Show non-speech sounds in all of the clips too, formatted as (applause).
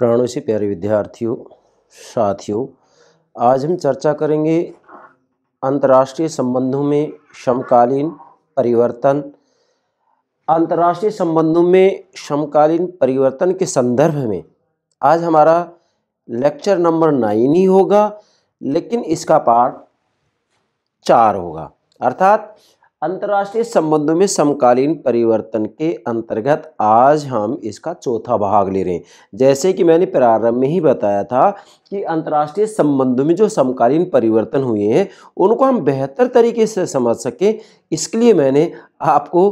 प्राणों से प्यारे विद्यार्थियों साथियों आज हम चर्चा करेंगे अंतर्राष्ट्रीय संबंधों में समकालीन परिवर्तन अंतर्राष्ट्रीय संबंधों में समकालीन परिवर्तन के संदर्भ में आज हमारा लेक्चर नंबर नाइन ही होगा लेकिन इसका पार्ट चार होगा अर्थात अंतर्राष्ट्रीय संबंधों में समकालीन परिवर्तन के अंतर्गत आज हम इसका चौथा भाग ले रहे हैं जैसे कि मैंने प्रारंभ में ही बताया था कि अंतर्राष्ट्रीय संबंधों में जो समकालीन परिवर्तन हुए हैं उनको हम बेहतर तरीके से समझ सकें इसके लिए मैंने आपको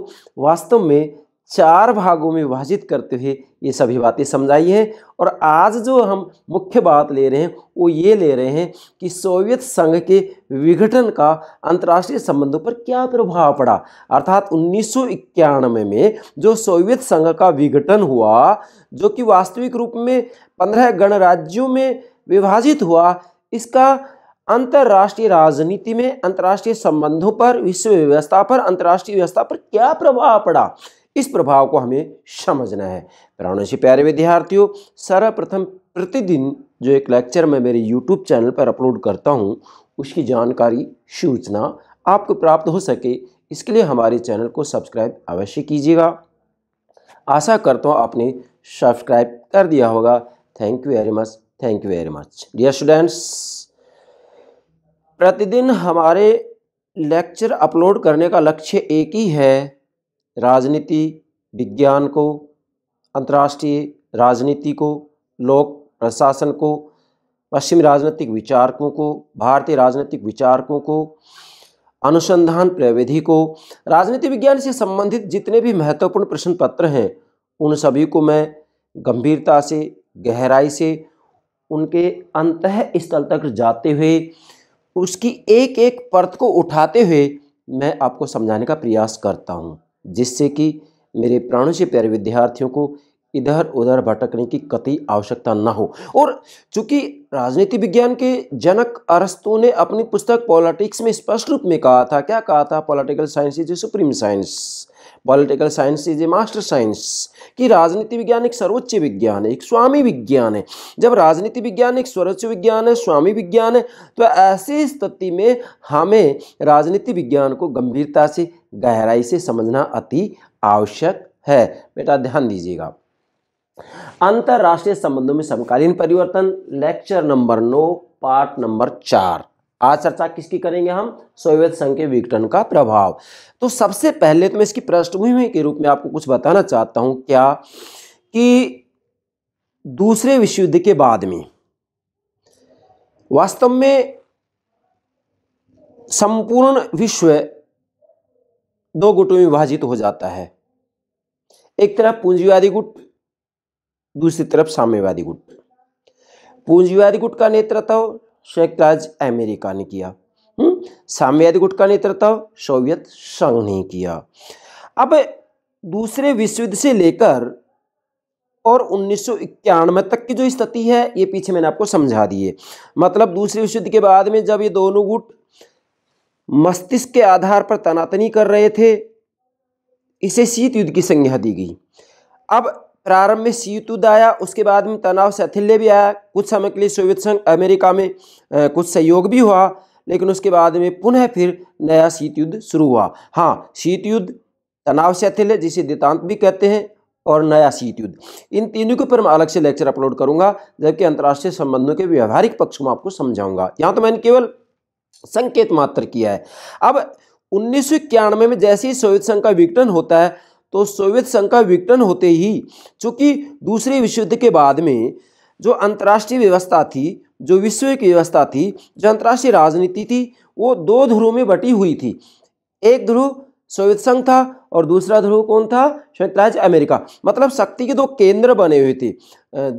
वास्तव में चार भागों में विभाजित करते हुए ये सभी बातें समझाई हैं और आज जो हम मुख्य बात ले रहे हैं वो ये ले रहे हैं कि सोवियत संघ के विघटन का अंतर्राष्ट्रीय संबंधों पर क्या प्रभाव पड़ा अर्थात उन्नीस में जो सोवियत संघ का विघटन हुआ जो कि वास्तविक रूप में पंद्रह गणराज्यों में विभाजित हुआ इसका अंतर्राष्ट्रीय राजनीति में अंतर्राष्ट्रीय संबंधों पर विश्व व्यवस्था पर अंतर्राष्ट्रीय व्यवस्था पर क्या प्रभाव पड़ा इस प्रभाव को हमें समझना है प्राणों से प्यारे विद्यार्थियों सर्वप्रथम प्रतिदिन जो एक लेक्चर मैं मेरे यूट्यूब चैनल पर अपलोड करता हूँ उसकी जानकारी सूचना आपको प्राप्त हो सके इसके लिए हमारे चैनल को सब्सक्राइब अवश्य कीजिएगा आशा करता हूँ आपने सब्सक्राइब कर दिया होगा thank you very much thank you very much dear students प्रतिदिन हमारे लेक्चर अपलोड करने का लक्ष्य एक ही है राजनीति विज्ञान को अंतर्राष्ट्रीय राजनीति को लोक प्रशासन को पश्चिमी राजनीतिक विचारकों को भारतीय राजनीतिक विचारकों को अनुसंधान प्रविधि को राजनीति विज्ञान से संबंधित जितने भी महत्वपूर्ण प्रश्न पत्र हैं उन सभी को मैं गंभीरता से गहराई से उनके अंत स्थल तक जाते हुए उसकी एक एक परत को उठाते हुए मैं आपको समझाने का प्रयास करता हूँ जिससे कि मेरे प्राणों से प्यारे विद्यार्थियों को इधर उधर भटकने की कति आवश्यकता ना हो और चूंकि राजनीति विज्ञान के जनक अरस्तु ने अपनी पुस्तक पॉलिटिक्स में स्पष्ट रूप में कहा था क्या कहा था political science is a supreme science political science is a master science कि राजनीति विज्ञान एक सर्वोच्च विज्ञान है एक स्वामी विज्ञान है जब राजनीति विज्ञान एक सर्वोच्च विज्ञान है स्वामी विज्ञान है तो ऐसी स्थिति में हमें राजनीति विज्ञान को गंभीरता से गहराई से समझना अति आवश्यक है बेटा ध्यान दीजिएगा अंतर्राष्ट्रीय संबंधों में समकालीन परिवर्तन लेक्चर नंबर नौ पार्ट नंबर चार आज चर्चा किसकी करेंगे हम सोवियत संघ के विघटन का प्रभाव तो सबसे पहले तो मैं इसकी पृष्ठभूमि के रूप में आपको कुछ बताना चाहता हूं क्या कि दूसरे विश्व युद्ध के बाद में वास्तव में संपूर्ण विश्व दो गुटों में विभाजित हो जाता है एक तरफ पूंजीवादी गुट दूसरी तरफ साम्यवादी गुट पूंजीवादी गुट का नेतृत्व संयुक्त राज्य अमेरिका ने किया हम्म? साम्यवादी गुट का नेतृत्व सोवियत संघ ने किया अब दूसरे विश्व युद्ध से लेकर और उन्नीस तक की जो स्थिति है ये पीछे मैंने आपको समझा दिए मतलब दूसरे विश्व युद्ध के बाद में जब ये दोनों गुट मस्तिष्क के आधार पर तनातनी कर रहे थे इसे शीत युद्ध की संज्ञा दी गई अब प्रारंभ में युद्ध तो आया उसके बाद में तनाव शैथिल्य भी आया कुछ समय के लिए सोवियत संघ अमेरिका में आ, कुछ सहयोग भी हुआ लेकिन उसके बाद में पुनः फिर नया शीत युद्ध शुरू हुआ हाँ शीत युद्ध तनाव शैथिल्य जिसे दितांत भी कहते हैं और नया शीत युद्ध इन तीनों के ऊपर मैं अलग से लेक्चर अपलोड करूंगा जबकि अंतर्राष्ट्रीय संबंधों के व्यवहारिक पक्ष में आपको समझाऊंगा यहाँ तो मैंने केवल संकेत मात्र किया है अब उन्नीस में जैसे ही सोवियत संघ का विघटन होता है तो सोवियत संघ का विघटन होते ही चूँकि दूसरे विश्व युद्ध के बाद में जो अंतर्राष्ट्रीय व्यवस्था थी जो विश्व की व्यवस्था थी जो अंतर्राष्ट्रीय राजनीति थी वो दो ध्रुव में बटी हुई थी एक ध्रुव सोवियत संघ था और दूसरा ध्रुव कौन था संयुक्त राज्य अमेरिका मतलब शक्ति के दो केंद्र बने हुए थे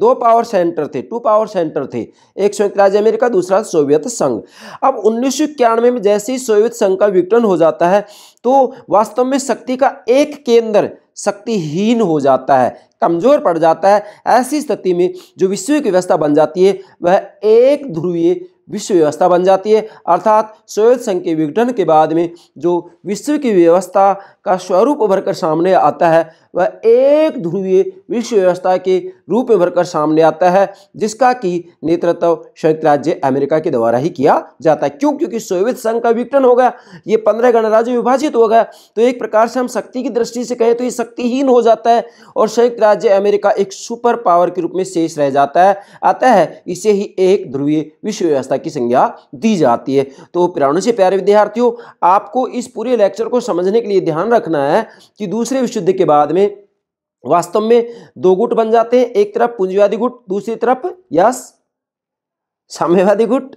दो पावर सेंटर थे टू पावर सेंटर थे एक संयुक्त राज्य अमेरिका दूसरा सोवियत संघ अब उन्नीस में जैसे ही सोवियत संघ का विघटन हो जाता है तो वास्तव में शक्ति का एक केंद्र शक्तिहीन हो जाता है कमजोर पड़ जाता है ऐसी स्थिति में जो विश्व की व्यवस्था बन जाती है वह एक ध्रुवीय विश्व व्यवस्था बन जाती है अर्थात सोवियत संघ के विघटन के बाद में जो विश्व की व्यवस्था का स्वरूप उभर कर सामने आता है वह एक ध्रुवीय विश्व व्यवस्था के रूप में भरकर सामने आता है जिसका कि नेतृत्व संयुक्त राज्य अमेरिका के द्वारा ही किया जाता है क्यों क्योंकि सोवियत संघ का विघटन हो गया ये पंद्रह गणराज्य विभाजित हो गया तो एक प्रकार से हम शक्ति की दृष्टि से कहें तो ये शक्तिहीन हो जाता है और संयुक्त राज्य अमेरिका एक सुपर पावर के रूप में शेष रह जाता है आता है इसे ही एक ध्रुवीय विश्व व्यवस्था की संज्ञा दी जाती है तो प्राणों से प्यारे विद्यार्थियों आपको इस पूरे लेक्चर को समझने के लिए ध्यान रखना है कि दूसरे विश्व युद्ध के बाद में वास्तव में दो गुट बन जाते हैं एक तरफ पूंजीवादी गुट दूसरी तरफ यस साम्यवादी गुट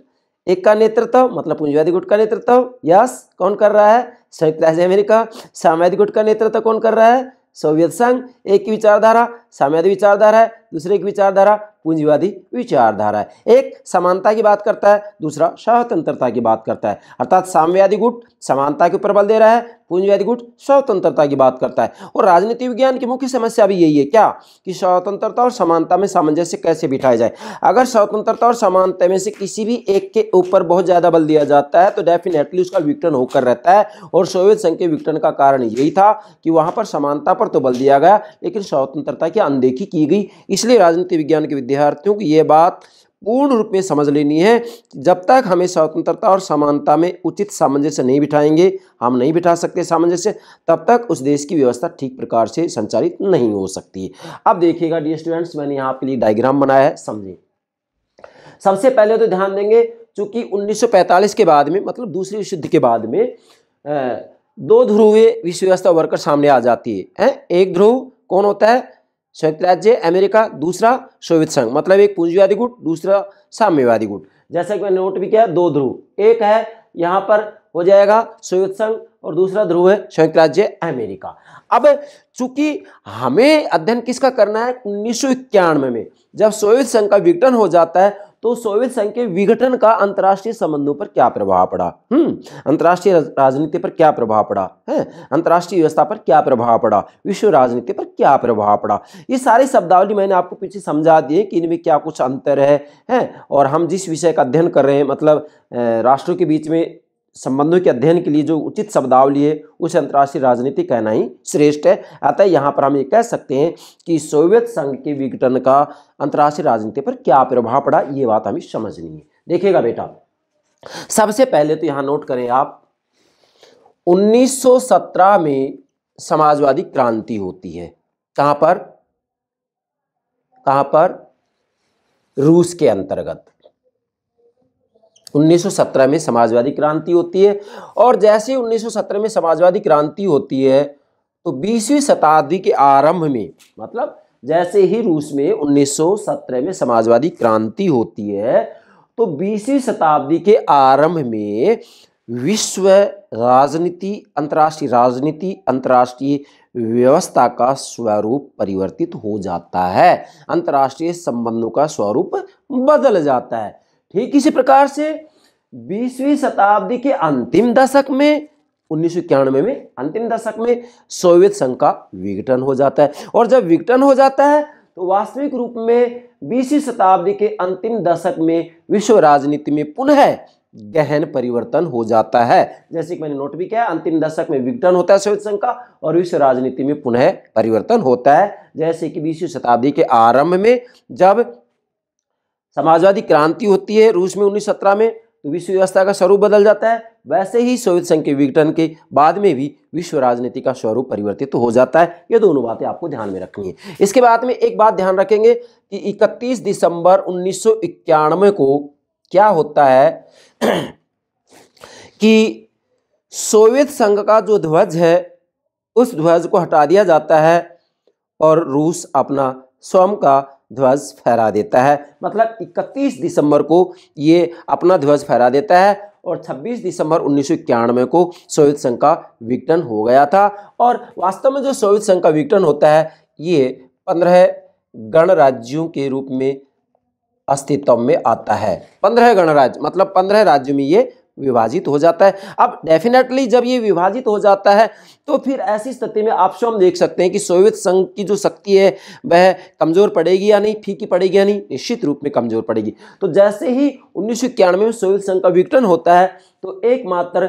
एक का नेतृत्व मतलब पूंजीवादी गुट का नेतृत्व यस कौन कर रहा है संयुक्त राज्य अमेरिका साम्यवादी गुट का नेतृत्व कौन कर रहा है सोवियत संघ एक की विचारधारा साम्यवादी विचारधारा है दूसरे की विचारधारा पूंजीवादी विचारधारा है एक समानता की बात करता है दूसरा स्वतंत्रता की बात करता है अर्थात साम्यवादी गुट समानता के ऊपर बल दे रहा है पूंजीवादी गुट स्वतंत्रता की बात करता है और राजनीति विज्ञान की मुख्य समस्या भी यही है क्या कि स्वतंत्रता और समानता में सामंजस्य कैसे बिठाया जाए अगर स्वतंत्रता और समानता में से किसी भी एक के ऊपर बहुत ज़्यादा बल दिया जाता है तो डेफिनेटली उसका विघटन होकर रहता है और सोवियत संघ के विघटन का कारण यही था कि वहां पर समानता पर तो बल दिया गया लेकिन स्वतंत्रता की अनदेखी की गई इसलिए राजनीति विज्ञान के विद्यार्थियों की ये बात पूर्ण रूप में समझ लेनी है जब तक हमें स्वतंत्रता और समानता में उचित सामंजस्य नहीं बिठाएंगे हम नहीं बिठा सकते सामंजस्य तब तक उस देश की व्यवस्था ठीक प्रकार से संचालित नहीं हो सकती अब देखिएगा डी स्टूडेंट्स मैंने यहाँ के लिए डायग्राम बनाया है समझिए सबसे पहले तो ध्यान देंगे चूंकि 1945 के बाद में मतलब दूसरे विश्व युद्ध के बाद में दो ध्रुवीय विश्व व्यवस्था वर्कर सामने आ जाती है एक ध्रुव कौन होता है संयुक्त राज्य अमेरिका दूसरा सोवियत संघ मतलब एक पूंजीवादी गुट दूसरा साम्यवादी गुट जैसा कि मैंने नोट भी किया दो ध्रुव एक है यहाँ पर हो जाएगा सोवियत संघ और दूसरा ध्रुव है संयुक्त राज्य अमेरिका अब चूंकि हमें अध्ययन किसका करना है उन्नीस में जब सोवियत संघ का विघटन हो जाता है तो सोवियत संघ के विघटन का अंतर्राष्ट्रीय संबंधों पर क्या प्रभाव पड़ा हम्म अंतर्राष्ट्रीय राजनीति पर क्या प्रभाव पड़ा है अंतर्राष्ट्रीय व्यवस्था पर क्या प्रभाव पड़ा विश्व राजनीति पर क्या प्रभाव पड़ा ये सारी शब्दावली मैंने आपको पीछे समझा दिए कि इनमें क्या कुछ अंतर है है और हम जिस विषय का अध्ययन कर रहे हैं मतलब राष्ट्रों के बीच में संबंधों के अध्ययन के लिए जो उचित शब्दावली है उसे अंतर्राष्ट्रीय राजनीति कहना ही श्रेष्ठ है अतः यहाँ पर हम ये कह सकते हैं कि सोवियत संघ के विघटन का अंतर्राष्ट्रीय राजनीति पर क्या प्रभाव पड़ा ये बात हमें समझनी है देखिएगा बेटा सबसे पहले तो यहाँ नोट करें आप 1917 में समाजवादी क्रांति होती है कहाँ पर कहाँ पर रूस के अंतर्गत 1917 में समाजवादी क्रांति होती है और जैसे 1917 में समाजवादी क्रांति होती है तो 20वीं शताब्दी के आरंभ में मतलब जैसे ही रूस में 1917 में समाजवादी क्रांति होती है तो 20वीं शताब्दी के आरंभ में विश्व राजनीति अंतर्राष्ट्रीय राजनीति अंतर्राष्ट्रीय व्यवस्था का स्वरूप परिवर्तित हो जाता है अंतर्राष्ट्रीय संबंधों का स्वरूप बदल जाता है ठीक इसी प्रकार से बीसवीं शताब्दी के अंतिम दशक में उन्नीस में अंतिम दशक में सोवियत संघ का विघटन हो जाता है और जब विघटन हो जाता है तो वास्तविक रूप में बीसवीं शताब्दी के अंतिम दशक में विश्व राजनीति में पुनः गहन परिवर्तन हो जाता है जैसे कि मैंने नोट भी किया अंतिम दशक में विघटन होता है सोवियत संघ का और विश्व राजनीति में पुनः परिवर्तन होता है जैसे कि बीसवीं शताब्दी के आरंभ में जब समाजवादी क्रांति होती है रूस में उन्नीस में तो विश्व व्यवस्था का स्वरूप बदल जाता है वैसे ही सोवियत संघ के विघटन के बाद में भी विश्व राजनीति का स्वरूप परिवर्तित तो हो जाता है ये दोनों बातें आपको ध्यान में रखनी है इसके बाद में एक बात ध्यान रखेंगे कि 31 दिसंबर उन्नीस को क्या होता है (clears throat) कि सोवियत संघ का जो ध्वज है उस ध्वज को हटा दिया जाता है और रूस अपना स्वयं का ध्वज फहरा देता है मतलब 31 दिसंबर को ये अपना ध्वज फहरा देता है और 26 दिसंबर उन्नीस को सोवियत संघ का विघटन हो गया था और वास्तव में जो सोवियत संघ का विघटन होता है ये पंद्रह गणराज्यों के रूप में अस्तित्व में आता है पंद्रह गणराज्य मतलब पंद्रह राज्यों में ये विभाजित हो जाता है अब डेफिनेटली जब ये विभाजित हो जाता है तो फिर ऐसी स्थिति में आप हम देख सकते हैं कि सोवियत संघ की जो शक्ति है वह कमज़ोर पड़ेगी या नहीं फीकी पड़ेगी या नहीं निश्चित रूप में कमज़ोर पड़ेगी तो जैसे ही उन्नीस में सोवियत संघ का विघटन होता है तो एकमात्र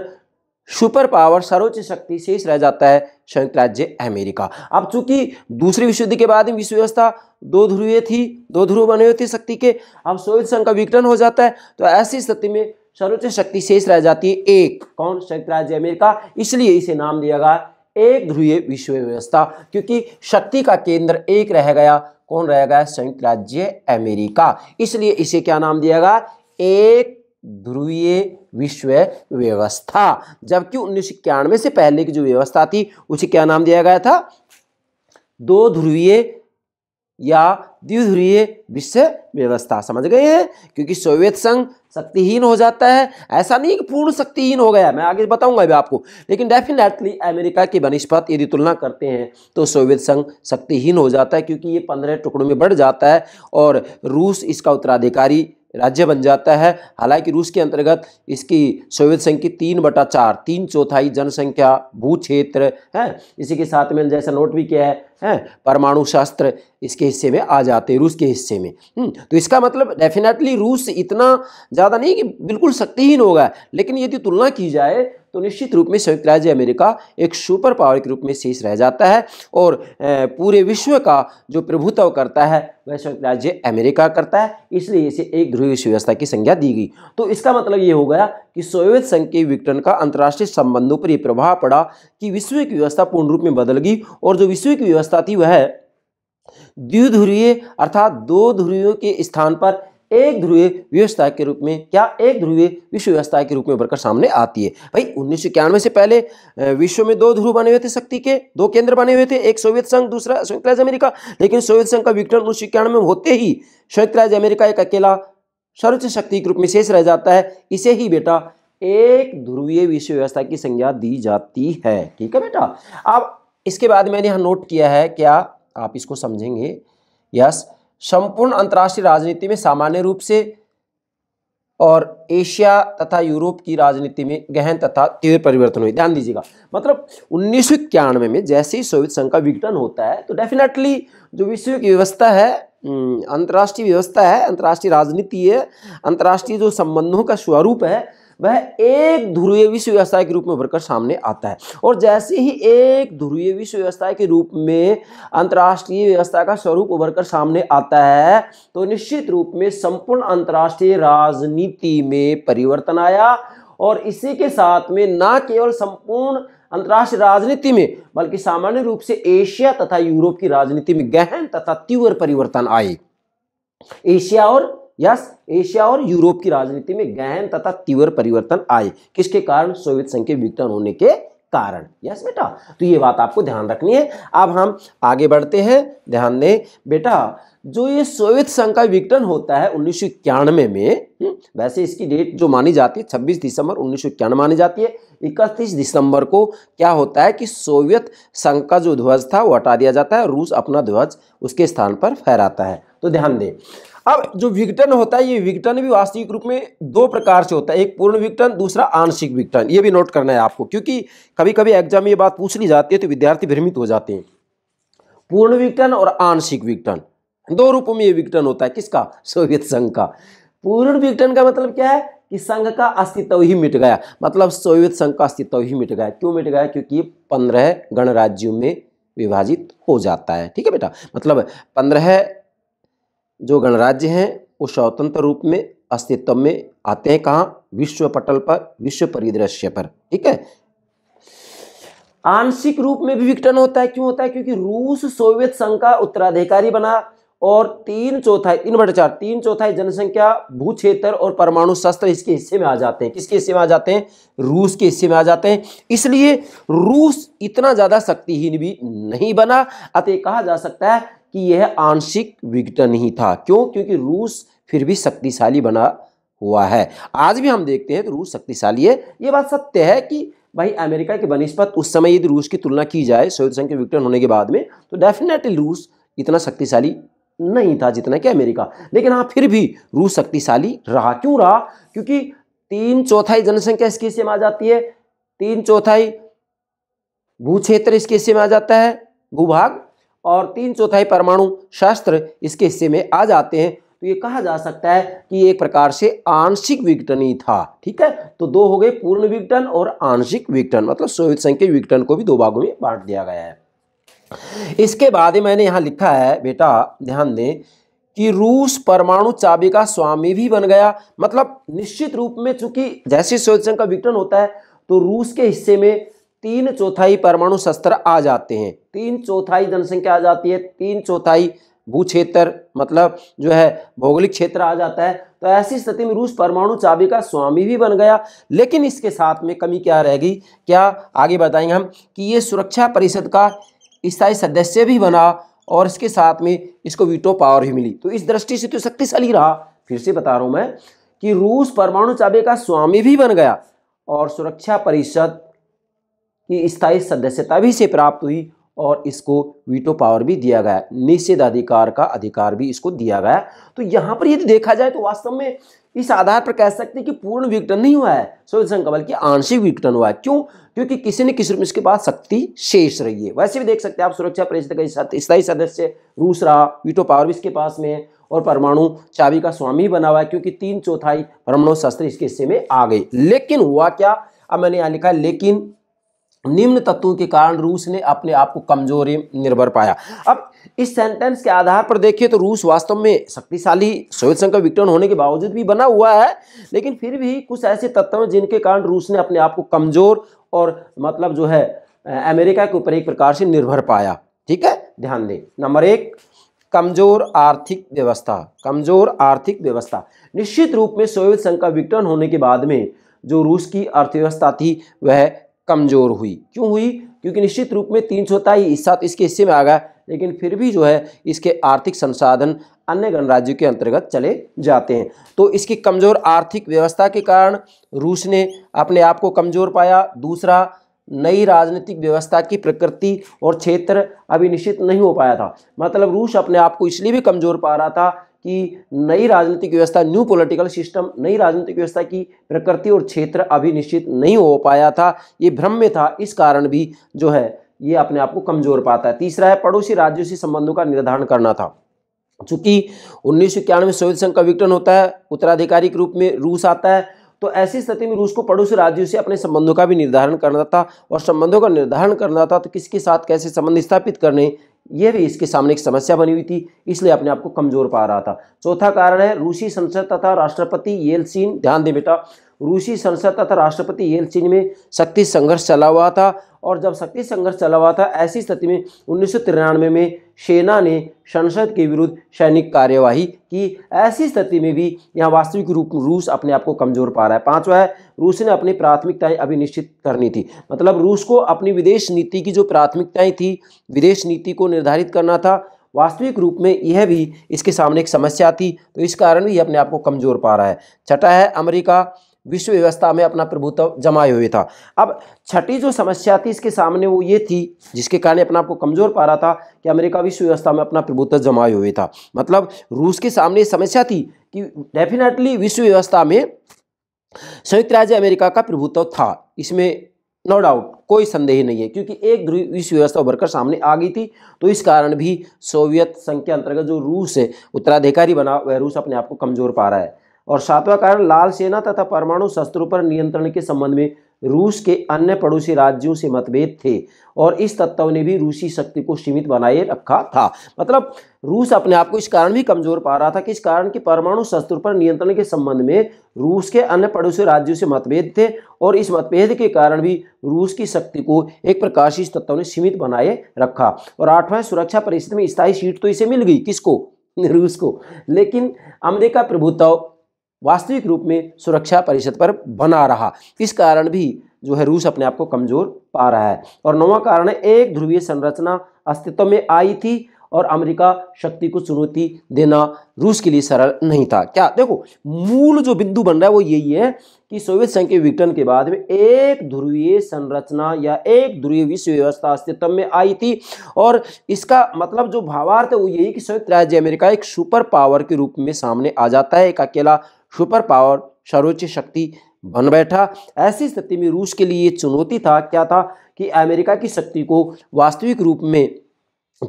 सुपर पावर सर्वोच्च शक्ति शेष रह जाता है संयुक्त राज्य अमेरिका अब चूंकि दूसरी विश्व युद्ध के बाद में विश्व व्यवस्था दो ध्रुवीय थी दो ध्रुव बने हुए थे शक्ति के अब सोवियत संघ का विघटन हो जाता है तो ऐसी स्थिति में सर्वोच्च शक्ति शेष रह जाती है एक कौन संयुक्त राज्य अमेरिका इसलिए इसे नाम दिया गया एक ध्रुवीय विश्व व्यवस्था क्योंकि शक्ति का केंद्र एक रह गया कौन रह गया संयुक्त राज्य अमेरिका इसलिए इसे क्या नाम दिया गया एक ध्रुवीय विश्व व्यवस्था जबकि उन्नीस से पहले की जो व्यवस्था थी उसे क्या नाम दिया गया था दो ध्रुवीय या द्विध्रीय विश्व व्यवस्था समझ गए हैं क्योंकि सोवियत संघ शक्तिहीन हो जाता है ऐसा नहीं कि पूर्ण शक्तिहीन हो गया मैं आगे बताऊंगा अभी आपको लेकिन डेफिनेटली अमेरिका की बनस्पत यदि तुलना करते हैं तो सोवियत संघ शक्तिहीन हो जाता है क्योंकि ये पंद्रह टुकड़ों में बढ़ जाता है और रूस इसका उत्तराधिकारी राज्य बन जाता है हालांकि रूस के अंतर्गत इसकी सोवियत संघ की तीन बटा चार तीन चौथाई जनसंख्या भू क्षेत्र है इसी के साथ में जैसा नोट भी किया है है परमाणु शास्त्र इसके हिस्से में आ जाते हैं रूस के हिस्से में हम्म, तो इसका मतलब डेफिनेटली रूस इतना ज़्यादा नहीं कि बिल्कुल शक्तिहीन होगा लेकिन यदि तुलना की जाए तो निश्चित रूप में संयुक्त राज्य अमेरिका एक सुपर पावर के रूप में शेष रह जाता है और पूरे विश्व का जो प्रभुत्व करता है वह संयुक्त राज्य अमेरिका करता है इसलिए इसे एक ध्रुव व्यवस्था की संज्ञा दी गई तो इसका मतलब ये हो गया कि सोवियत संघ के विघटन का अंतर्राष्ट्रीय संबंधों पर यह प्रभाव पड़ा कि विश्व की व्यवस्था पूर्ण रूप में बदल गई और जो विश्व की व्यवस्था थी वह द्विध्रुवीय अर्थात दो ध्रुवियों के स्थान पर एक ध्रुवीय व्यवस्था के रूप में क्या एक ध्रुवीय विश्व व्यवस्था के रूप में उभरकर सामने आती है भाई उन्नीस से पहले विश्व में दो ध्रुव बने हुए थे शक्ति के दो केंद्र बने हुए थे एक सोवियत संघ दूसरा संयुक्त राज्य अमेरिका लेकिन सोवियत संघ का विघटन उन्नीस में होते ही संयुक्त राज्य अमेरिका एक अकेला सर्वोच्च शक्ति के रूप में शेष रह जाता है इसे ही बेटा एक ध्रुवीय विश्व व्यवस्था की संज्ञा दी जाती है ठीक है बेटा अब इसके बाद मैंने यहां नोट किया है क्या आप इसको समझेंगे यस yes, संपूर्ण अंतर्राष्ट्रीय राजनीति में सामान्य रूप से और एशिया तथा यूरोप की राजनीति में गहन तथा तीव्र परिवर्तन हुए ध्यान दीजिएगा मतलब उन्नीस में जैसे ही सोवियत संघ का विघटन होता है तो डेफिनेटली जो विश्व की व्यवस्था है अंतर्राष्ट्रीय व्यवस्था है अंतर्राष्ट्रीय राजनीति है अंतर्राष्ट्रीय जो संबंधों का स्वरूप है वह एक ध्रुवीय विश्व व्यवस्था के रूप में उभरकर सामने आता है और जैसे ही एक ध्रुवीय विश्व व्यवस्था के रूप में अंतर्राष्ट्रीय व्यवस्था का स्वरूप उभरकर सामने आता है तो निश्चित रूप में संपूर्ण अंतर्राष्ट्रीय राजनीति में परिवर्तन आया और इसी के साथ में ना केवल संपूर्ण अंतर्राष्ट्रीय राजनीति में बल्कि सामान्य रूप से एशिया तथा यूरोप की राजनीति में गहन तथा तीव्र परिवर्तन आए एशिया और यस एशिया और यूरोप की राजनीति में गहन तथा तीव्र परिवर्तन आए किसके कारण सोवियत संघ के विघटन होने के कारण यस बेटा तो ये बात आपको ध्यान रखनी है अब हम आगे बढ़ते हैं ध्यान दें बेटा जो ये सोवियत संघ का विघटन होता है उन्नीस में हम्म, वैसे इसकी डेट जो मानी जाती है 26 दिसंबर उन्नीस मानी जाती है 31 दिसंबर को क्या होता है कि सोवियत संघ का जो ध्वज था वो हटा दिया जाता है रूस अपना ध्वज उसके स्थान पर फहराता है तो ध्यान दें अब जो विघटन होता है ये विघटन भी वास्तविक रूप में दो प्रकार से होता है एक पूर्ण विघटन दूसरा आंशिक विघटन ये भी नोट करना है आपको क्योंकि कभी कभी एग्जाम ये बात पूछ ली जाती है तो विद्यार्थी भ्रमित हो जाते हैं पूर्ण विघटन और आंशिक विघटन दो रूपों में ये विघटन होता है किसका सोवियत संघ का पूर्ण विघटन का मतलब क्या है कि संघ का अस्तित्व ही मिट गया मतलब सोवियत संघ का अस्तित्व ही मिट गया क्यों मिट गया क्योंकि पंद्रह गणराज्यों में विभाजित हो जाता है ठीक है बेटा मतलब पंद्रह जो गणराज्य हैं वो स्वतंत्र रूप में अस्तित्व में आते हैं कहाँ विश्व पटल पर विश्व परिदृश्य पर ठीक है आंशिक रूप में भी विघटन होता है क्यों होता है क्योंकि रूस सोवियत संघ का उत्तराधिकारी बना और तीन चौथाई तीन बटे चार तीन चौथाई जनसंख्या भू क्षेत्र और परमाणु शस्त्र इसके हिस्से में आ जाते हैं किसके हिस्से में आ जाते हैं रूस के हिस्से में आ जाते हैं इसलिए रूस इतना ज्यादा शक्तिहीन भी नहीं बना अतः कहा जा सकता है कि यह आंशिक विघटन ही था क्यों क्योंकि रूस फिर भी शक्तिशाली बना हुआ है आज भी हम देखते हैं तो रूस शक्तिशाली है ये बात सत्य है कि भाई अमेरिका के बनस्पत उस समय यदि रूस की तुलना की जाए सोवियत संघ के विघटन होने के बाद में तो डेफिनेटली रूस इतना शक्तिशाली नहीं था जितना कि अमेरिका लेकिन हाँ फिर भी रूस शक्तिशाली रहा क्यों रहा क्योंकि तीन चौथाई जनसंख्या इसके हिस्से में आ जाती है तीन चौथाई भू क्षेत्र इसके हिस्से में आ जाता है भूभाग और तीन चौथाई परमाणु शास्त्र इसके हिस्से में आ जाते हैं तो ये कहा जा सकता है कि एक प्रकार से आंशिक विघटन ही था ठीक है तो दो हो गए पूर्ण विघटन और आंशिक विघटन मतलब सोवियत संघ के विघटन को भी दो भागों में बांट दिया गया है इसके बाद मैंने यहाँ लिखा है बेटा ध्यान दें कि रूस परमाणु चाबी का स्वामी भी बन गया मतलब निश्चित रूप में चूंकि जैसे सोवियत संघ का विघटन होता है तो रूस के हिस्से में तीन चौथाई परमाणु शस्त्र आ जाते हैं तीन चौथाई जनसंख्या आ जाती है तीन चौथाई भू क्षेत्र मतलब जो है भौगोलिक क्षेत्र आ जाता है तो ऐसी स्थिति में रूस परमाणु चाबी का स्वामी भी बन गया लेकिन इसके साथ में कमी क्या रहेगी क्या आगे बताएंगे हम कि ये सुरक्षा परिषद का स्थायी सदस्य भी बना और इसके साथ में इसको वीटो पावर भी मिली तो इस दृष्टि से तो शक्तिशाली रहा फिर से बता रहा हूँ मैं कि रूस परमाणु चाबे का स्वामी भी बन गया और सुरक्षा परिषद की स्थायी सदस्यता भी से प्राप्त हुई और इसको वीटो पावर भी दिया गया निषेधाधिकार का अधिकार भी इसको दिया गया तो यहाँ पर यदि देखा जाए तो वास्तव में इस आधार पर कह सकते हैं कि पूर्ण विघटन नहीं हुआ है संघ का बल्कि आंशिक विघटन हुआ है क्यों क्योंकि किसी न किसी रूप में इसके पास शक्ति शेष रही है वैसे भी देख सकते हैं आप सुरक्षा परिषद का स्थायी सदस्य रूस रहा वीटो पावर भी इसके पास में है और परमाणु चाबी का स्वामी बना हुआ है क्योंकि तीन चौथाई परमाणु शस्त्र इसके हिस्से में आ गई लेकिन हुआ क्या अब मैंने यहाँ लिखा लेकिन निम्न तत्वों के कारण रूस ने अपने आप को कमजोरी निर्भर पाया अब इस सेंटेंस के आधार पर देखिए तो रूस वास्तव में शक्तिशाली सोवियत संघ का विकटन होने के बावजूद भी बना हुआ है लेकिन फिर भी कुछ ऐसे तत्व हैं जिनके कारण रूस ने अपने आप को कमजोर और मतलब जो है अमेरिका के ऊपर एक प्रकार से निर्भर पाया ठीक है ध्यान दें नंबर एक कमजोर आर्थिक व्यवस्था कमजोर आर्थिक व्यवस्था निश्चित रूप में सोवियत संघ का विकटन होने के बाद में जो रूस की अर्थव्यवस्था थी वह कमज़ोर हुई क्यों हुई क्योंकि निश्चित रूप में तीन चौथाई हिस्सा तो इसके हिस्से में आ गया लेकिन फिर भी जो है इसके आर्थिक संसाधन अन्य गणराज्यों के अंतर्गत चले जाते हैं तो इसकी कमज़ोर आर्थिक व्यवस्था के कारण रूस ने अपने आप को कमज़ोर पाया दूसरा नई राजनीतिक व्यवस्था की प्रकृति और क्षेत्र अभी निश्चित नहीं हो पाया था मतलब रूस अपने आप को इसलिए भी कमज़ोर पा रहा था कि नई राजनीतिक व्यवस्था न्यू पॉलिटिकल सिस्टम नई राजनीतिक व्यवस्था की प्रकृति और क्षेत्र अभी निश्चित नहीं हो पाया था ये भ्रम में था इस कारण भी जो है ये अपने आप को कमजोर पाता है तीसरा है पड़ोसी राज्यों से संबंधों का निर्धारण करना था चूंकि उन्नीस सौ इक्यानवे सोवियत संघ का विघटन होता है उत्तराधिकारी के रूप में रूस आता है तो ऐसी स्थिति में रूस को पड़ोसी राज्यों से अपने संबंधों का भी निर्धारण करना था और संबंधों का निर्धारण करना था तो किसके साथ कैसे संबंध स्थापित करने यह भी इसके सामने एक समस्या बनी हुई थी इसलिए अपने आप को कमजोर पा रहा था चौथा कारण है रूसी संसद तथा राष्ट्रपति येलसिन ध्यान दे बेटा रूसी संसद तथा राष्ट्रपति येलसिन में शक्ति संघर्ष चला हुआ था और जब शक्ति संघर्ष चला हुआ था ऐसी स्थिति में उन्नीस में सेना ने संसद के विरुद्ध सैनिक कार्यवाही की ऐसी स्थिति में भी यहाँ वास्तविक रूप में रूस अपने आप को कमजोर पा रहा है पांचवा है रूस ने अपनी प्राथमिकताएं अभी निश्चित करनी थी मतलब रूस को अपनी विदेश नीति की जो प्राथमिकताएं थी विदेश नीति को निर्धारित करना था वास्तविक रूप में यह भी इसके सामने एक समस्या थी तो इस कारण भी अपने आप को कमजोर पा रहा है छठा है अमरीका विश्व व्यवस्था में अपना प्रभुत्व जमाए हुए था अब छठी जो समस्या थी इसके सामने वो ये थी जिसके कारण अपना आपको कमज़ोर पा रहा था कि अमेरिका विश्व व्यवस्था में अपना प्रभुत्व जमाए हुए था मतलब रूस के सामने समस्या थी कि डेफिनेटली विश्व व्यवस्था में संयुक्त राज्य अमेरिका का प्रभुत्व था इसमें नो no डाउट कोई संदेह नहीं है क्योंकि एक विश्व व्यवस्था उभरकर सामने आ गई थी तो इस कारण भी सोवियत संघ के अंतर्गत जो रूस है उत्तराधिकारी बना वह रूस अपने आप को कमजोर पा रहा है और सातवां कारण लाल सेना तथा परमाणु शस्त्रों पर नियंत्रण के संबंध में रूस के अन्य पड़ोसी राज्यों से मतभेद थे और इस तत्व ने भी रूसी शक्ति को सीमित बनाए रखा था मतलब रूस अपने आप को इस कारण भी कमजोर पा रहा था कि इस कारण कि परमाणु शस्त्रों पर नियंत्रण के संबंध में रूस के अन्य पड़ोसी राज्यों से मतभेद थे और इस मतभेद के कारण भी रूस की शक्ति को एक प्रकार इस तत्व ने सीमित बनाए रखा और आठवां सुरक्षा परिषद में स्थायी सीट तो इसे मिल गई किसको रूस को लेकिन अमेरिका प्रभुत्व वास्तविक रूप में सुरक्षा परिषद पर बना रहा इस कारण भी जो है रूस अपने आप को कमज़ोर पा रहा है और नौवा कारण है एक ध्रुवीय संरचना अस्तित्व में आई थी और अमेरिका शक्ति को चुनौती देना रूस के लिए सरल नहीं था क्या देखो मूल जो बिंदु बन रहा है वो यही है कि सोवियत संघ के विघटन के बाद में एक ध्रुवीय संरचना या एक ध्रुवीय विश्व व्यवस्था अस्तित्व में आई थी और इसका मतलब जो भावार्थ है वो यही कि संयुक्त राज्य अमेरिका एक सुपर पावर के रूप में सामने आ जाता है एक अकेला सुपर पावर सर्वोच्च शक्ति बन बैठा ऐसी स्थिति में रूस के लिए चुनौती था क्या था कि अमेरिका की शक्ति को वास्तविक रूप में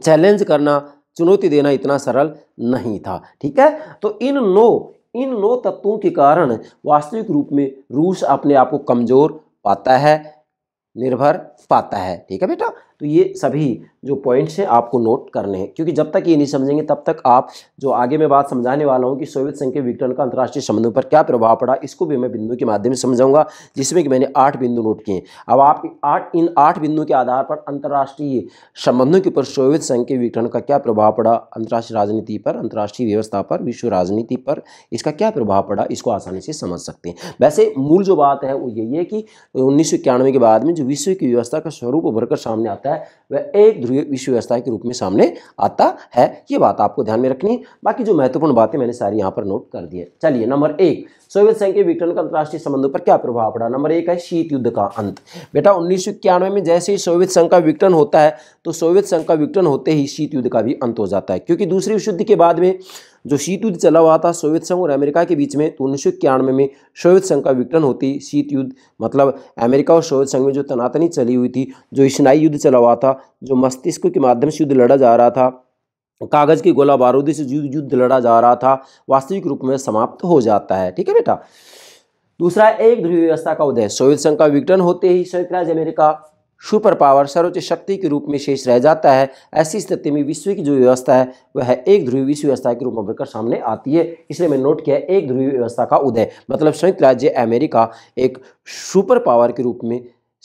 चैलेंज करना चुनौती देना इतना सरल नहीं था ठीक है तो इन नौ इन नौ तत्वों के कारण वास्तविक रूप में रूस अपने आप को कमज़ोर पाता है निर्भर पाता है ठीक है बेटा तो ये सभी जो पॉइंट्स हैं आपको नोट करने हैं क्योंकि जब तक ये नहीं समझेंगे तब तक आप जो आगे मैं बात समझाने वाला हूँ कि सोवियत संघ के विघटन का अंतर्राष्ट्रीय संबंधों पर क्या प्रभाव पड़ा इसको भी मैं बिंदु के माध्यम से समझाऊंगा जिसमें कि मैंने आठ बिंदु नोट किए अब आप आठ इन आठ बिंदु के आधार पर अंतर्राष्ट्रीय संबंधों के ऊपर सोवियत संघ के विघटन का क्या प्रभाव पड़ा अंतर्राष्ट्रीय राजनीति पर अंतर्राष्ट्रीय व्यवस्था पर विश्व राजनीति पर इसका क्या प्रभाव पड़ा इसको आसानी से समझ सकते हैं वैसे मूल जो बात है वो यही है कि उन्नीस के बाद में जो विश्व की व्यवस्था का स्वरूप उभर कर सामने आता जाता है वह एक ध्रुवीय विश्व व्यवस्था के रूप में सामने आता है ये बात आपको ध्यान में रखनी है बाकी जो महत्वपूर्ण बातें मैंने सारी यहाँ पर नोट कर दी है चलिए नंबर एक सोवियत संघ के विघटन का अंतर्राष्ट्रीय संबंधों पर क्या प्रभाव पड़ा नंबर एक है शीत युद्ध का अंत बेटा उन्नीस में जैसे ही सोवियत संघ का विघटन होता है तो सोवियत संघ का विघटन होते ही शीत युद्ध का भी अंत हो जाता है क्योंकि दूसरे विश्व युद्ध के बाद में जो शीत युद्ध चला हुआ था सोवियत संघ और अमेरिका के बीच में तो उन्नीस में सोवियत संघ का विघटन होती शीत युद्ध मतलब अमेरिका और सोवियत संघ में जो तनातनी चली हुई थी जो स्नायु युद्ध चला हुआ था जो मस्तिष्क के माध्यम से युद्ध लड़ा जा रहा था कागज की गोला बारूदी से युद्ध लड़ा जा रहा था वास्तविक रूप में समाप्त हो जाता है ठीक है बेटा दूसरा एक ध्रुवी व्यवस्था का उदय सोवियत संघ का विघटन होते ही संयुक्त राज्य अमेरिका सुपर पावर सर्वोच्च शक्ति के रूप में शेष रह जाता है ऐसी स्थिति में विश्व की जो व्यवस्था है वह एक ध्रुवी विश्व व्यवस्था के रूप में बढ़कर सामने आती है इसलिए मैंने नोट किया एक ध्रुवी व्यवस्था का उदय मतलब संयुक्त राज्य अमेरिका एक सुपर पावर के रूप में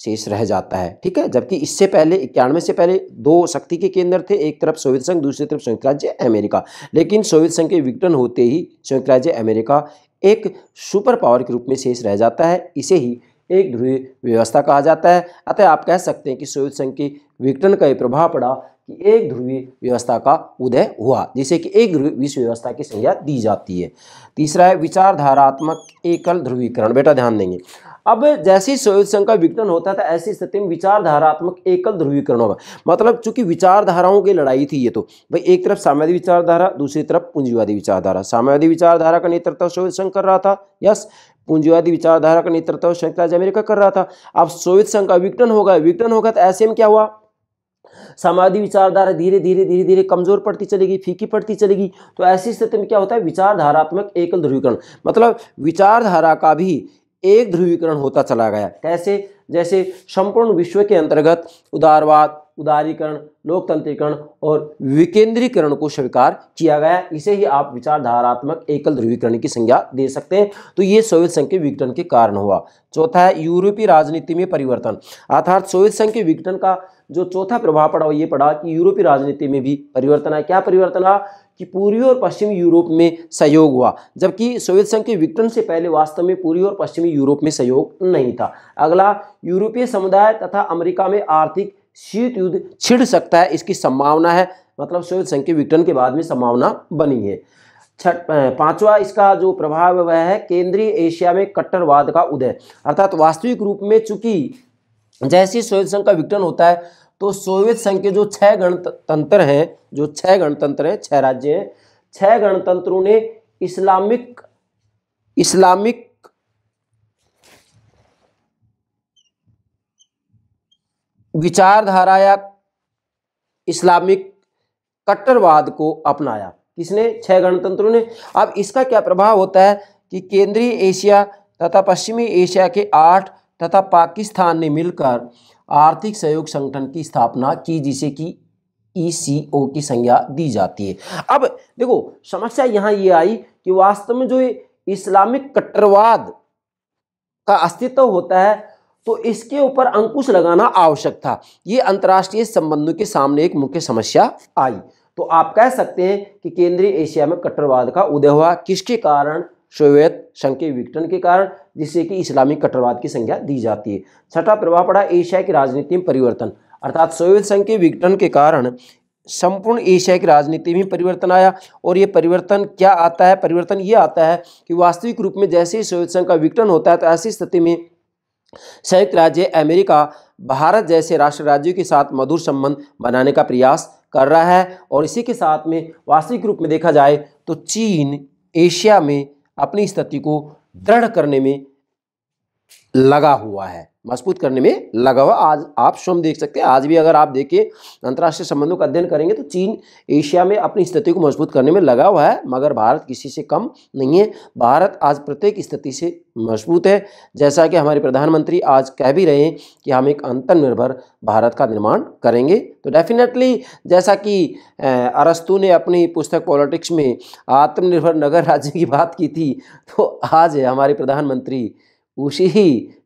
शेष रह जाता है ठीक है जबकि इससे पहले इक्यानवे से पहले दो शक्ति के केंद्र थे एक तरफ सोवियत संघ दूसरी तरफ संयुक्त राज्य अमेरिका लेकिन सोवियत संघ के विघटन होते ही संयुक्त राज्य अमेरिका एक सुपर पावर के रूप में शेष रह जाता है इसे ही एक ध्रुवीय व्यवस्था कहा जाता है अतः आप कह सकते हैं कि सोवियत संघ की विघटन का यह प्रभाव पड़ा कि एक ध्रुवीय व्यवस्था का उदय हुआ जिसे कि एक ध्रुवीय विश्व व्यवस्था की संज्ञा दी जाती है तीसरा है विचारधारात्मक एकल ध्रुवीकरण बेटा ध्यान देंगे अब जैसे ही सोवियत संघ का विघटन होता था ऐसी स्थिति में विचारधारात्मक एकल ध्रुवीकरण होगा मतलब चूंकि विचारधाराओं की लड़ाई थी ये तो भाई एक तरफ साम्यवादी विचारधारा दूसरी तरफ पूंजीवादी विचारधारा साम्यवादी विचारधारा का नेतृत्व सोवियत संघ कर रहा था यस पूंजीवादी विचारधारा का नेतृत्व संयुक्त राज्य अमेरिका कर रहा था अब सोवियत संघ का विघटन होगा विघटन होगा तो ऐसे में क्या हुआ समाधि विचारधारा धीरे धीरे धीरे धीरे कमजोर पड़ती चलेगी फीकी पड़ती चलेगी तो ऐसी स्थिति में क्या होता है विचारधारात्मक एकल ध्रुवीकरण मतलब विचारधारा का भी एक ध्रुवीकरण होता चला गया कैसे जैसे संपूर्ण विश्व के अंतर्गत उदारवाद उदारीकरण लोकतंत्रीकरण और विकेंद्रीकरण को स्वीकार किया गया इसे ही आप विचारधारात्मक एकल ध्रुवीकरण की संज्ञा दे सकते हैं तो ये सोवियत संघ के विघटन के कारण हुआ चौथा है यूरोपीय राजनीति में परिवर्तन अर्थात सोवियत संघ के विघटन का जो चौथा प्रभाव पड़ा वो ये पड़ा कि यूरोपीय राजनीति में भी परिवर्तन आया क्या परिवर्तन आया कि पूर्वी और पश्चिमी यूरोप में सहयोग हुआ जबकि सोवियत संघ के विघटन से पहले वास्तव में पूर्वी और पश्चिमी यूरोप में सहयोग नहीं था अगला यूरोपीय समुदाय तथा अमेरिका में आर्थिक शीत युद्ध छिड़ सकता है इसकी संभावना है मतलब सोवियत संघ के विघटन के बाद में संभावना बनी है छठ पांचवा इसका जो प्रभाव वह है केंद्रीय एशिया में कट्टरवाद का उदय अर्थात वास्तविक रूप में चूंकि जैसे सोवियत संघ का विघटन होता है तो सोवियत संघ के जो छह गणतंत्र हैं जो छह गणतंत्र हैं छह राज्य हैं छह गणतंत्रों ने इस्लामिक इस्लामिक विचारधारा या इस्लामिक कट्टरवाद को अपनाया किसने छह गणतंत्रों ने अब इसका क्या प्रभाव होता है कि केंद्रीय एशिया तथा पश्चिमी एशिया के आठ तथा पाकिस्तान ने मिलकर आर्थिक सहयोग संगठन की स्थापना की जिसे कि ईसीओ e की संज्ञा दी जाती है अब देखो समस्या यहाँ ये आई कि वास्तव में जो इस्लामिक कट्टरवाद का अस्तित्व होता है तो इसके ऊपर अंकुश लगाना आवश्यक था ये अंतर्राष्ट्रीय संबंधों के सामने एक मुख्य समस्या आई तो आप कह सकते हैं कि केंद्रीय एशिया में कट्टरवाद का उदय हुआ किसके कारण सोवियत संघ के विघटन के कारण जिससे कि इस्लामी कट्टरवाद की संज्ञा दी जाती है छठा प्रभाव पड़ा एशिया की राजनीति में परिवर्तन अर्थात सोवियत संघ के विघटन के कारण संपूर्ण एशिया की राजनीति में परिवर्तन आया और ये परिवर्तन क्या आता है परिवर्तन ये आता है कि वास्तविक रूप में जैसे ही सोवियत संघ का विघटन होता है तो ऐसी स्थिति में संयुक्त राज्य अमेरिका भारत जैसे राष्ट्र राज्यों के साथ मधुर संबंध बनाने का प्रयास कर रहा है और इसी के साथ में वास्तविक रूप में देखा जाए तो चीन एशिया में अपनी स्थिति को दृढ़ करने में लगा हुआ है मजबूत करने में लगा हुआ आज आप स्वयं देख सकते हैं आज भी अगर आप देखें अंतर्राष्ट्रीय संबंधों का अध्ययन करेंगे तो चीन एशिया में अपनी स्थिति को मजबूत करने में लगा हुआ है मगर भारत किसी से कम नहीं है भारत आज प्रत्येक स्थिति से मजबूत है जैसा कि हमारे प्रधानमंत्री आज कह भी रहे हैं कि हम एक आत्मनिर्भर भारत का निर्माण करेंगे तो डेफिनेटली जैसा कि अरस्तु ने अपनी पुस्तक पॉलिटिक्स में आत्मनिर्भर नगर राज्य की बात की थी तो आज हमारे प्रधानमंत्री उसी ही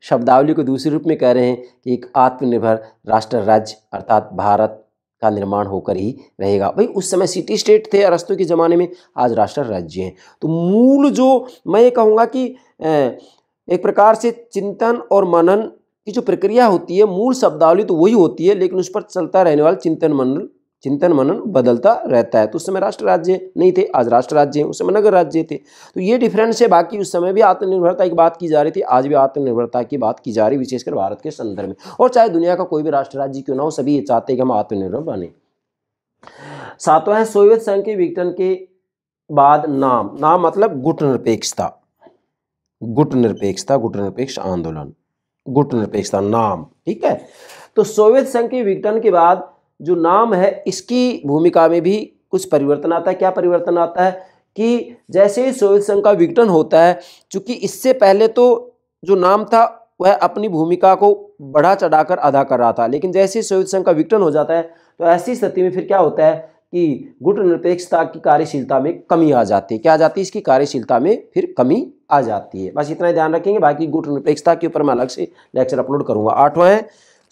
शब्दावली को दूसरे रूप में कह रहे हैं कि एक आत्मनिर्भर राष्ट्र राज्य अर्थात भारत का निर्माण होकर ही रहेगा भाई उस समय सिटी स्टेट थे अरस्तों के ज़माने में आज राष्ट्र राज्य हैं तो मूल जो मैं ये कहूँगा कि एक प्रकार से चिंतन और मनन की जो प्रक्रिया होती है मूल शब्दावली तो वही होती है लेकिन उस पर चलता रहने वाला चिंतन मनन चिंतन मनन बदलता रहता है तो उस समय राष्ट्र राज्य नहीं थे आज राष्ट्र राज्य हैं उस समय नगर राज्य थे तो ये डिफरेंस है बाकी उस समय भी आत्मनिर्भरता की बात की जा रही थी आज भी आत्मनिर्भरता की बात की जा रही विशेषकर भारत के संदर्भ में और चाहे दुनिया का कोई भी राष्ट्र राज्य क्यों ना हो सभी ये चाहते हैं कि हम आत्मनिर्भर बने सातवा है सोवियत संघ के विघटन के बाद नाम नाम मतलब गुट निरपेक्षता गुट निरपेक्षता गुट निरपेक्ष आंदोलन गुट निरपेक्षता नाम ठीक है तो सोवियत संघ के विघटन के बाद जो नाम है इसकी भूमिका में भी कुछ परिवर्तन आता है क्या परिवर्तन आता है कि जैसे ही सोवियत संघ का विघटन होता है चूंकि इससे पहले तो जो नाम था वह अपनी भूमिका को बढ़ा चढ़ाकर अदा कर रहा था लेकिन जैसे ही सोवियत संघ का विघटन हो जाता है तो ऐसी स्थिति में फिर क्या होता है कि गुट निरपेक्षता की कार्यशीलता में कमी आ जाती है क्या आ जाती है इसकी कार्यशीलता में फिर कमी आ जाती है बस इतना ध्यान रखेंगे बाकी गुट निरपेक्षता के ऊपर मैं अलग से लेक्चर अपलोड करूंगा आठवां है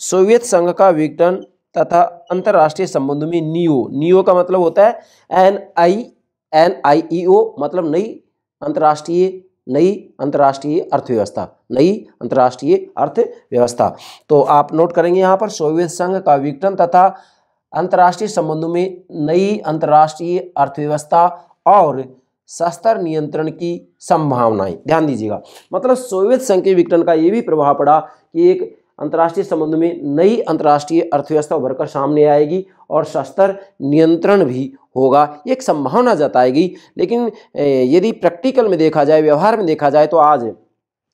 सोवियत संघ का विघटन तथा अंतर्राष्ट्रीय संबंधों में नियो नियो का मतलब होता है एन आई एन आई ई ओ मतलब नई अंतर्राष्ट्रीय नई अंतर्राष्ट्रीय अर्थव्यवस्था नई अंतर्राष्ट्रीय अर्थव्यवस्था तो आप नोट करेंगे यहाँ पर सोवियत संघ का विघटन तथा अंतर्राष्ट्रीय संबंधों में नई अंतर्राष्ट्रीय अर्थव्यवस्था और शस्त्र नियंत्रण की संभावनाएं ध्यान दीजिएगा मतलब सोवियत संघ के विघटन का ये भी प्रभाव पड़ा कि एक अंतर्राष्ट्रीय संबंध में नई अंतर्राष्ट्रीय अर्थव्यवस्था उभरकर सामने आएगी और सस्तर नियंत्रण भी होगा एक संभावना जताएगी लेकिन यदि प्रैक्टिकल में देखा जाए व्यवहार में देखा जाए तो आज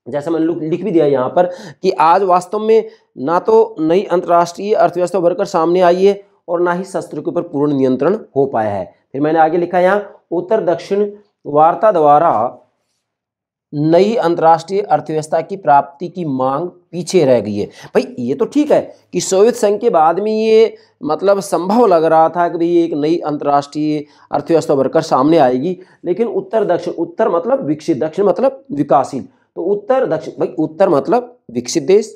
जैसा मैंने लिख भी दिया यहाँ पर कि आज वास्तव में ना तो नई अंतर्राष्ट्रीय अर्थव्यवस्था उभरकर सामने आई है और ना ही शस्त्र के ऊपर पूर्ण नियंत्रण हो पाया है फिर मैंने आगे लिखा यहाँ उत्तर दक्षिण वार्ता द्वारा नई अंतर्राष्ट्रीय अर्थव्यवस्था की प्राप्ति की मांग पीछे रह गई है भाई ये तो ठीक है कि सोवियत संघ के बाद में ये मतलब संभव लग रहा था कि भाई एक नई अंतर्राष्ट्रीय अर्थव्यवस्था बढ़कर सामने आएगी लेकिन उत्तर दक्षिण उत्तर मतलब विकसित दक्षिण मतलब विकासशील तो उत्तर दक्षिण भाई उत्तर मतलब विकसित देश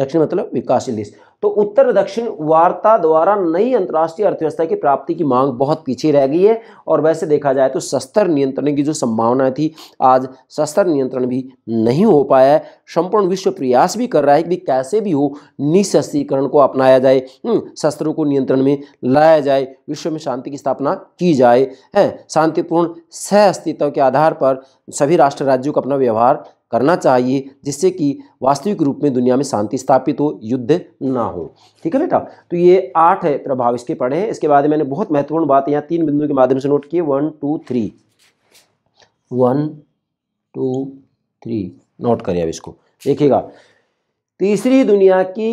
दक्षिण मतलब विकासशील देश तो उत्तर दक्षिण वार्ता द्वारा नई अंतर्राष्ट्रीय अर्थव्यवस्था की प्राप्ति की मांग बहुत पीछे रह गई है और वैसे देखा जाए तो शस्त्र नियंत्रण की जो संभावना थी आज शस्त्र नियंत्रण भी नहीं हो पाया है संपूर्ण विश्व प्रयास भी कर रहा है कि कैसे भी हो निशस्त्रीकरण को अपनाया जाए हम्म, शस्त्रों को नियंत्रण में लाया जाए विश्व में शांति की स्थापना की जाए है शांतिपूर्ण सह अस्तित्व के आधार पर सभी राष्ट्र राज्यों का अपना व्यवहार करना चाहिए जिससे कि वास्तविक रूप में दुनिया में शांति स्थापित हो युद्ध ना हो ठीक है बेटा तो ये आठ है प्रभाव इसके पढ़े हैं इसके बाद मैंने बहुत महत्वपूर्ण बात यहाँ तीन बिंदुओं के माध्यम से नोट किए one two three one two three note करें अब इसको देखिएगा तीसरी दुनिया की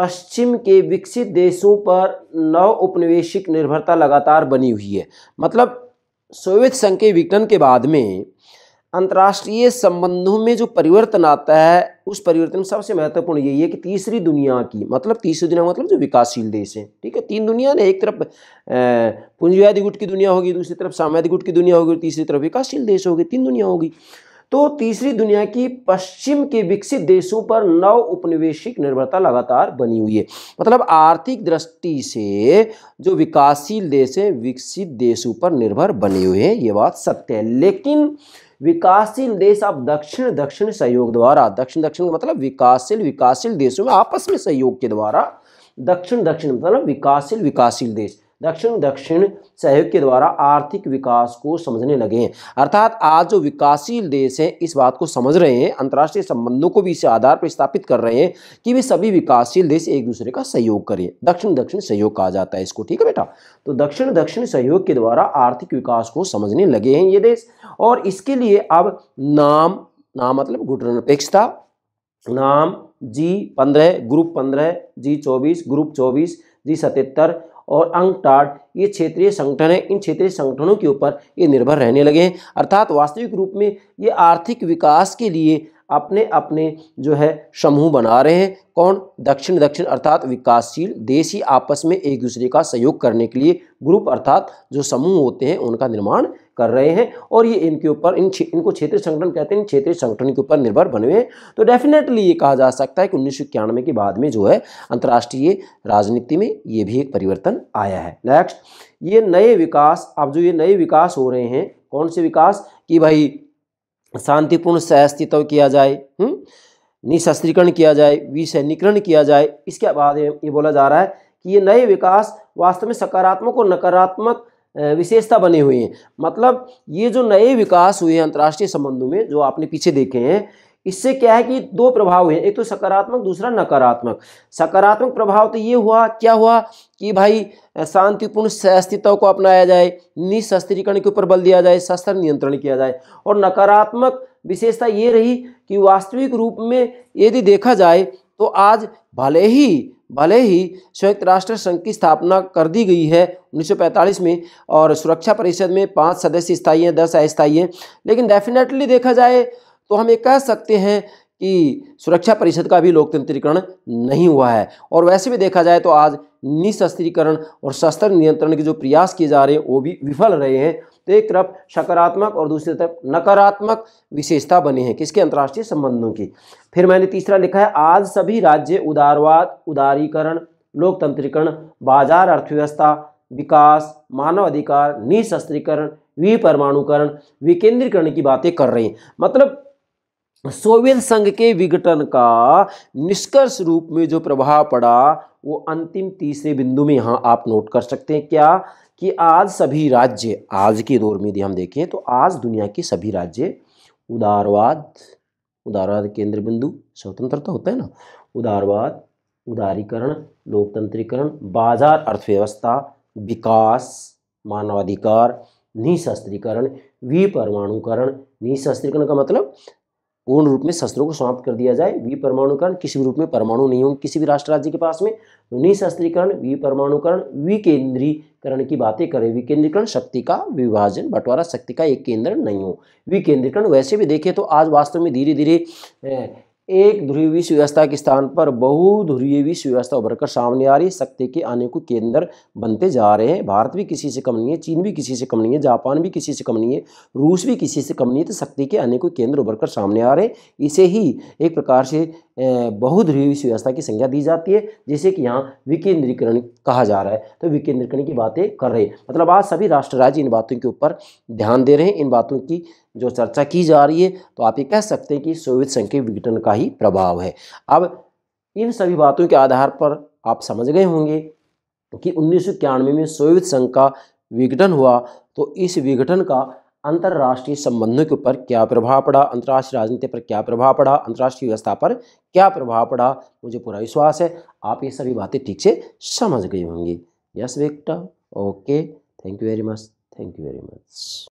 पश्चिम के विकसित देशों पर नव उपनिवेशिक निर्भरता लगातार बनी हुई है मतलब सोवियत संघ के विघटन के बाद में अंतर्राष्ट्रीय संबंधों में जो परिवर्तन आता है उस परिवर्तन में सबसे महत्वपूर्ण यही है कि तीसरी दुनिया की मतलब तीसरी दुनिया मतलब जो विकासशील देश है ठीक है तीन दुनिया ने एक तरफ पूंजीवादी गुट की दुनिया होगी दूसरी तरफ सामवादी गुट की दुनिया होगी तीसरी तरफ विकासशील देश होगी तीन दुनिया होगी तो तीसरी दुनिया की पश्चिम के विकसित देशों पर नव उपनिवेशिक निर्भरता लगातार बनी हुई है मतलब आर्थिक दृष्टि से जो विकासशील देश है विकसित देशों पर निर्भर बने हुए हैं ये बात सत्य है लेकिन विकासशील देश आप दक्षिण दक्षिण सहयोग द्वारा दक्षिण दक्षिण मतलब विकासशील विकासशील देशों में आपस में सहयोग के द्वारा दक्षिण दक्षिण मतलब विकासशील विकासशील देश दक्षिण दक्षिण सहयोग के द्वारा आर्थिक विकास को समझने लगे हैं अर्थात आज जो विकासशील देश हैं इस बात को समझ रहे हैं अंतर्राष्ट्रीय संबंधों को भी इस आधार पर स्थापित कर रहे हैं कि वे सभी विकासशील देश एक दूसरे का सहयोग करें दक्षिण दक्षिण सहयोग कहा जाता है इसको ठीक है बेटा तो दक्षिण दक्षिण सहयोग के द्वारा आर्थिक विकास को समझने लगे हैं ये देश और इसके लिए अब नाम नाम मतलब गुटनिरपेक्षता नाम जी पंद्रह ग्रुप पंद्रह जी चौबीस ग्रुप चौबीस जी सतहत्तर और अंगटाड़ ये क्षेत्रीय संगठन है इन क्षेत्रीय संगठनों के ऊपर ये निर्भर रहने लगे हैं अर्थात वास्तविक रूप में ये आर्थिक विकास के लिए अपने अपने जो है समूह बना रहे हैं कौन दक्षिण दक्षिण अर्थात विकासशील देश ही आपस में एक दूसरे का सहयोग करने के लिए ग्रुप अर्थात जो समूह होते हैं उनका निर्माण कर रहे हैं और ये इनके ऊपर इन इनको क्षेत्रीय संगठन कहते हैं इन क्षेत्रीय संगठन के ऊपर निर्भर बने हुए तो डेफिनेटली ये कहा जा सकता है कि उन्नीस के बाद में जो है अंतर्राष्ट्रीय राजनीति में ये भी एक परिवर्तन आया है नेक्स्ट ये नए विकास अब जो ये नए विकास हो रहे हैं कौन से विकास कि भाई शांतिपूर्ण अस्तित्व किया जाए हम्म, निशस्त्रीकरण किया जाए विसैनिकरण किया जाए इसके बाद ये बोला जा रहा है कि ये नए विकास वास्तव में सकारात्मक और नकारात्मक विशेषता बनी हुई है मतलब ये जो नए विकास हुए हैं अंतर्राष्ट्रीय संबंधों में जो आपने पीछे देखे हैं इससे क्या है कि दो प्रभाव हैं एक तो सकारात्मक दूसरा नकारात्मक सकारात्मक प्रभाव तो ये हुआ क्या हुआ कि भाई शांतिपूर्ण अस्तित्व को अपनाया जाए निशस्त्रीकरण के ऊपर बल दिया जाए शस्त्र नियंत्रण किया जाए और नकारात्मक विशेषता ये रही कि वास्तविक रूप में यदि देखा जाए तो आज भले ही भले ही संयुक्त राष्ट्र संघ की स्थापना कर दी गई है 1945 में और सुरक्षा परिषद में पांच सदस्य स्थायी हैं दस अस्थायी हैं लेकिन डेफिनेटली देखा जाए तो हम ये कह सकते हैं कि सुरक्षा परिषद का भी लोकतंत्रीकरण नहीं हुआ है और वैसे भी देखा जाए तो आज निशस्त्रीकरण और शस्त्र नियंत्रण के जो प्रयास किए जा रहे हैं वो भी विफल रहे हैं तो एक तरफ सकारात्मक और दूसरी तरफ नकारात्मक विशेषता बनी है किसके अंतर्राष्ट्रीय संबंधों की फिर मैंने तीसरा लिखा है आज सभी राज्य उदारवाद उदारीकरण लोकतंत्रीकरण बाजार अर्थव्यवस्था विकास मानव अधिकार निशस्त्रीकरण विपरमाणुकरण विकेंद्रीकरण की बातें कर रही हैं मतलब सोवियत संघ के विघटन का निष्कर्ष रूप में जो प्रभाव पड़ा वो अंतिम तीसरे बिंदु में यहाँ आप नोट कर सकते हैं क्या कि आज सभी राज्य आज के दौर में यदि हम देखें तो आज दुनिया के सभी राज्य उदारवाद उदारवाद केंद्र बिंदु स्वतंत्रता तो होता है ना उदारवाद उदारीकरण लोकतंत्रीकरण बाजार अर्थव्यवस्था विकास मानवाधिकार निःशस्त्रीकरण विपरमाणुकरण निःशस्त्रीकरण का मतलब पूर्ण रूप में शस्त्रों को समाप्त कर दिया जाए परमाणुकरण किसी भी रूप में परमाणु नहीं होंगे किसी भी राष्ट्र राज्य के पास में निशस्त्रीकरण परमाणुकरण विकेंद्रीकरण की बातें करें विकेंद्रीकरण शक्ति का विभाजन बंटवारा शक्ति का एक केंद्र नहीं हो विकेंद्रीकरण वैसे भी देखें तो आज वास्तव में धीरे धीरे एक ध्रुवीय व्यवस्था के स्थान पर विश्व व्यवस्था उभर कर सामने आ रही शक्ति के आने को केंद्र बनते जा रहे हैं भारत भी किसी से कम नहीं है चीन भी किसी से कम नहीं है जापान भी किसी से कम नहीं है रूस भी किसी से कम नहीं है तो शक्ति के आने को केंद्र उभर कर सामने आ रहे हैं इसे ही एक प्रकार से बहुध्रुवी व्यवस्था की संज्ञा दी जाती है जिसे कि यहाँ विकेंद्रीकरण कहा जा रहा है तो विकेंद्रीकरण की बातें कर रहे हैं मतलब आज सभी राष्ट्र राज्य इन बातों के ऊपर ध्यान दे रहे हैं इन बातों की जो चर्चा की जा रही है तो आप ये कह सकते हैं कि सोवियत संघ के विघटन का ही प्रभाव है अब इन सभी बातों के आधार पर आप समझ गए होंगे कि उन्नीस में सोवियत संघ का विघटन हुआ तो इस विघटन का अंतर्राष्ट्रीय संबंधों के ऊपर क्या प्रभाव पड़ा अंतर्राष्ट्रीय राजनीति पर क्या प्रभाव पड़ा अंतर्राष्ट्रीय व्यवस्था पर क्या प्रभाव पड़ा मुझे पूरा विश्वास है आप ये सभी बातें ठीक से समझ गई होंगी यस वेक्टा okay thank you very much thank you very much